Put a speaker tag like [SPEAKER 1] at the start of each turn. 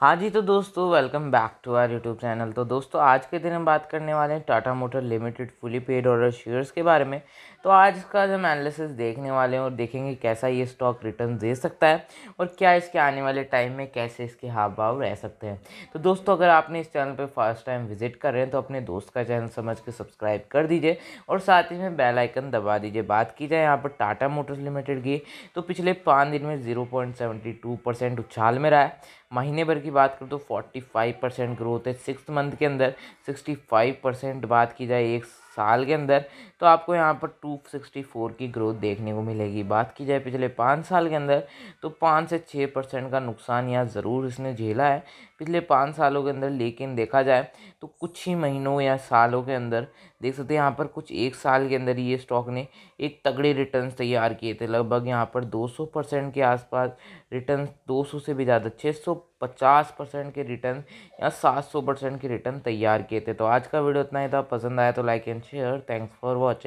[SPEAKER 1] हाँ जी तो दोस्तों welcome back to our YouTube channel तो दोस्तों आज के दिन हम बात करने वाले हैं Tata motor limited fully paid order shares के बारे में तो आज का हम एनालिसिस देखने वाले हैं और देखेंगे कैसा ये स्टॉक रिटर्न दे सकता है और क्या इसके आने वाले टाइम में कैसे इसके हाव भाव रह सकते हैं तो दोस्तों अगर आपने इस चैनल पर फर्स्ट टाइम विजिट कर रहे हैं तो अपने दोस्त का चैनल समझ के सब्सक्राइब कर दीजिए और साथ ही में बेलाइकन दबा दीजिए बात की जाए यहाँ पर टाटा मोटर्स लिमिटेड की तो पिछले पाँच दिन में जीरो उछाल में रहा है महीने भर की बात करूँ तो फोर्टी फाइव परसेंट ग्रोथ है सिक्स मंथ के अंदर सिक्सटी फाइव परसेंट बात की जाए एक साल के अंदर तो आपको यहाँ पर 264 की ग्रोथ देखने को मिलेगी बात की जाए पिछले पाँच साल के अंदर तो पाँच से छः परसेंट का नुकसान यहाँ ज़रूर इसने झेला है पिछले पाँच सालों के अंदर लेकिन देखा जाए तो कुछ ही महीनों या सालों के अंदर देख सकते हैं यहाँ पर कुछ एक साल के अंदर ये स्टॉक ने एक तगड़े रिटर्न तैयार किए थे लगभग यहाँ पर दो परसेंट के आसपास रिटर्न दो से भी ज़्यादा छः पचास परसेंट के रिटर्न या सात सौ परसेंट के रिटर्न तैयार किए थे तो आज का वीडियो इतना ही था पसंद आया तो like and share thanks for watching